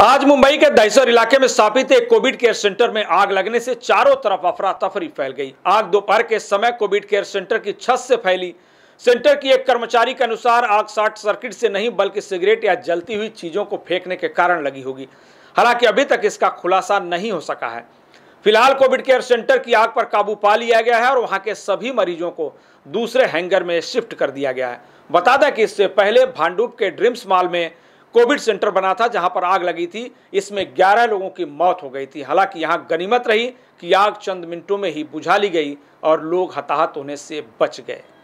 आज मुंबई के दहसर इलाके में स्थापित एक कोविड केयर सेंटर में आग लगने से चारों तरफ अफरा तफरी फैल गई आग दोपहर के समय कोविड केयर सेंटर की छत से फैली सेंटर की एक कर्मचारी के अनुसार आग शॉर्ट सर्किट से नहीं बल्कि सिगरेट या जलती हुई चीजों को फेंकने के कारण लगी होगी हालांकि अभी तक इसका खुलासा नहीं हो सका है फिलहाल कोविड केयर सेंटर की आग पर काबू पा लिया गया है और वहां के सभी मरीजों को दूसरे हैंगर में शिफ्ट कर दिया गया है बता दें कि इससे पहले भांडूप के ड्रीम्स मॉल में कोविड सेंटर बना था जहां पर आग लगी थी इसमें 11 लोगों की मौत हो गई थी हालांकि यहां गनीमत रही कि आग चंद मिनटों में ही बुझा ली गई और लोग हताहत होने से बच गए